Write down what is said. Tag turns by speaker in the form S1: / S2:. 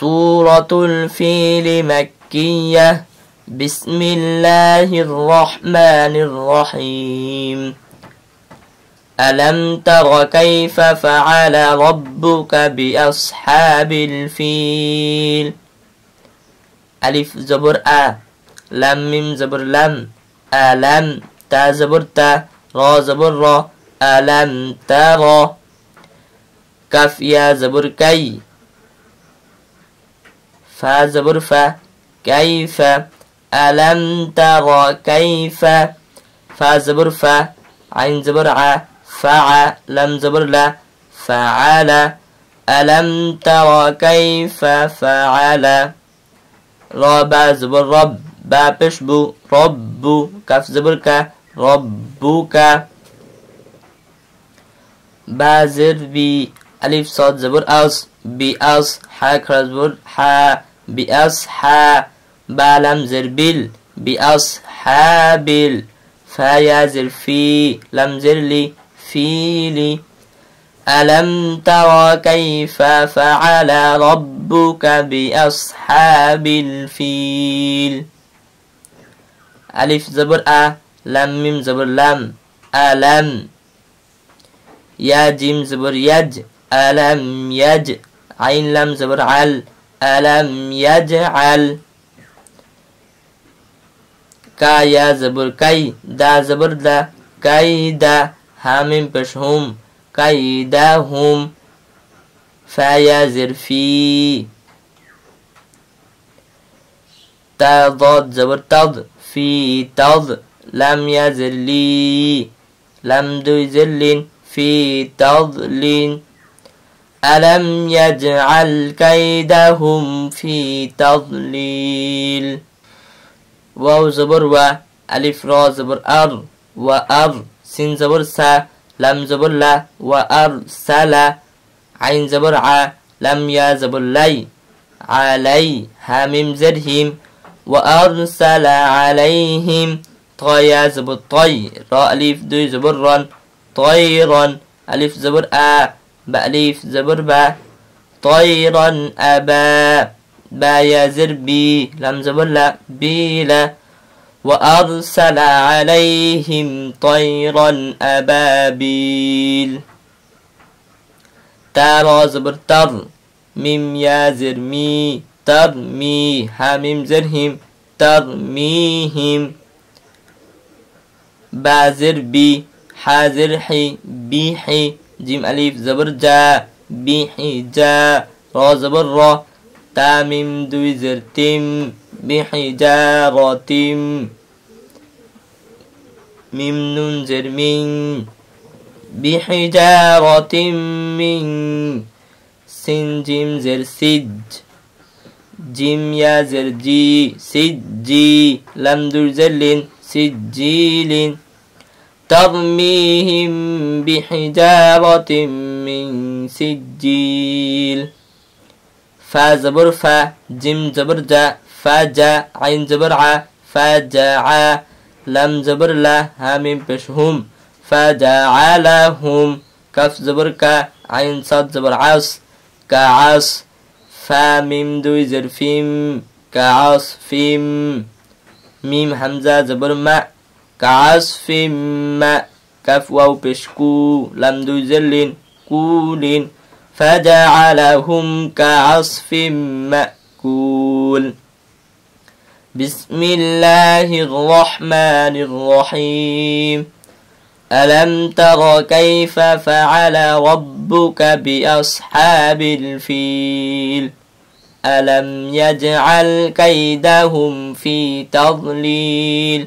S1: سورة الفيل مكية بسم الله الرحمن الرحيم ألم تر كيف فعل ربك بأصحاب الفيل ألف زبر أ لم ميم زبر لم ألم تا زبر تا را زبر را ألم ترى كف يا زبر كي فاصبر كيف ألم تغى كيف فازبر فا عين زبر ع لم زبر لا فعل ألم تغى كيف فعل رب زبر رب با بشبو رب كف زبر ك ربك بازر بي ألف صاد زبر أص بي أص حا زبر حا بأصحاب بالم زر بل بأصحاب فيا زر في لم زر لي فيلي ألم تر كيف فعل ربك بأصحاب الفيل ألف زبر أ لم ميم زبر لم ألم يا جيم زبر يج ألم يج عين لم زبر عل ألم يجعل كايا زبر كاي دا زبر دا كاي دا هامين پش هم کای دا هم فايا یا زرفی تا ضاد زبر تض في تض لم يزر لي لم دوی في تضلين تضلین ألم يجعل كيدهم في تضليل واو زبر و ألف را زبر أر و أر سين زبر سا لم زبر لا و أر سلا عين زبر ع لم يا زبر لي علي هامم زرهم وأرسل عليهم طي زبر طي را ألف دو زبر طيرا ألف زبر آ بأليف زبر با طيرا أبا با يا زربي لم زبر لا بيلا وأرسل عليهم طيرا أبابيل تارا زبر تر ميم يا زرمي ترمي حميم زرهم ترميهم بازر بي حازر حي بيحي جيم أليف زبر جا بيحي جا را زبر را تا بيحي جا زر تيم بحجارة ميم نون زر من بحجارة من سين جيم زر سج جيم يا زر جي سد جي لم دور زر لين لين ترميهم بحجارة من سجيل فا زبر فا جيم زبر جا فا جا عين زبر ع فا جا لم زبر لا هامين بشهم فا جا لهم كف زبر كا عين صاد زبر عاص كعاص فا ميم دوي فيم كعاص فيم ميم همزة زبر ما كعصف كف واو بشكو لم ذل كول فجعلهم كعصف مأكول بسم الله الرحمن الرحيم ألم تر كيف فعل ربك بأصحاب الفيل ألم يجعل كيدهم في تضليل